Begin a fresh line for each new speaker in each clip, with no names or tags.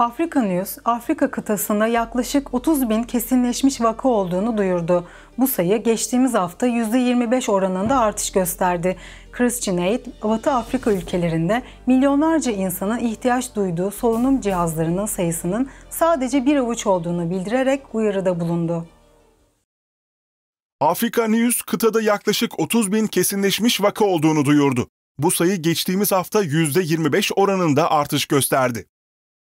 Afrika News, Afrika kıtasında yaklaşık 30 bin kesinleşmiş vaka olduğunu duyurdu. Bu sayı geçtiğimiz hafta %25 oranında artış gösterdi. Christian Aid, Batı Afrika ülkelerinde milyonlarca insanın ihtiyaç duyduğu solunum cihazlarının sayısının sadece bir avuç olduğunu bildirerek uyarıda bulundu.
Afrika News kıtada yaklaşık 30 bin kesinleşmiş vaka olduğunu duyurdu. Bu sayı geçtiğimiz hafta %25 oranında artış gösterdi.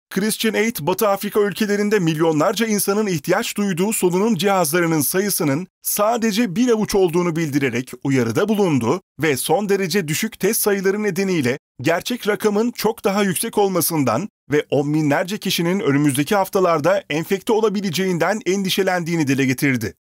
Christian Aid, Batı Afrika ülkelerinde milyonlarca insanın ihtiyaç duyduğu solunum cihazlarının sayısının sadece bir avuç olduğunu bildirerek uyarıda bulundu ve son derece düşük test sayıları nedeniyle gerçek rakamın çok daha yüksek olmasından ve on binlerce kişinin önümüzdeki haftalarda enfekte olabileceğinden endişelendiğini dile getirdi.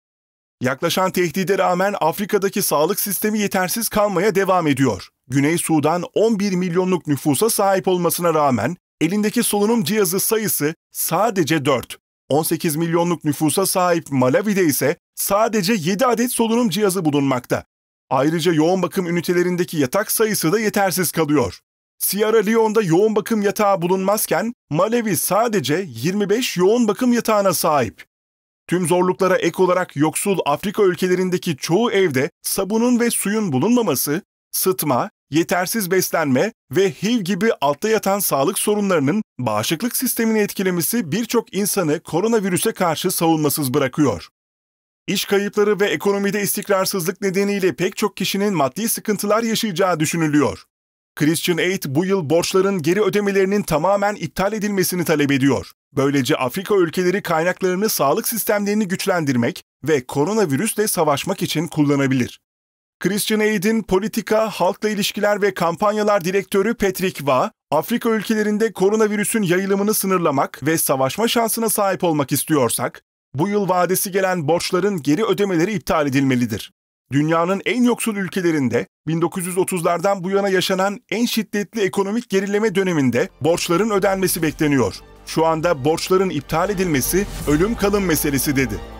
Yaklaşan tehdide rağmen Afrika'daki sağlık sistemi yetersiz kalmaya devam ediyor. Güney Sudan 11 milyonluk nüfusa sahip olmasına rağmen Elindeki solunum cihazı sayısı sadece 4. 18 milyonluk nüfusa sahip Malawi'de ise sadece 7 adet solunum cihazı bulunmakta. Ayrıca yoğun bakım ünitelerindeki yatak sayısı da yetersiz kalıyor. Sierra Leone'da yoğun bakım yatağı bulunmazken Malawi sadece 25 yoğun bakım yatağına sahip. Tüm zorluklara ek olarak yoksul Afrika ülkelerindeki çoğu evde sabunun ve suyun bulunmaması, sıtma, yetersiz beslenme ve HIV gibi altta yatan sağlık sorunlarının bağışıklık sistemini etkilemesi birçok insanı koronavirüse karşı savunmasız bırakıyor. İş kayıpları ve ekonomide istikrarsızlık nedeniyle pek çok kişinin maddi sıkıntılar yaşayacağı düşünülüyor. Christian Aid bu yıl borçların geri ödemelerinin tamamen iptal edilmesini talep ediyor. Böylece Afrika ülkeleri kaynaklarını sağlık sistemlerini güçlendirmek ve koronavirüsle savaşmak için kullanabilir. Christian Aid'in politika, halkla ilişkiler ve kampanyalar direktörü Patrick Wa, Afrika ülkelerinde koronavirüsün yayılımını sınırlamak ve savaşma şansına sahip olmak istiyorsak, bu yıl vadesi gelen borçların geri ödemeleri iptal edilmelidir. Dünyanın en yoksul ülkelerinde 1930'lardan bu yana yaşanan en şiddetli ekonomik gerileme döneminde borçların ödenmesi bekleniyor. Şu anda borçların iptal edilmesi ölüm kalım meselesi dedi.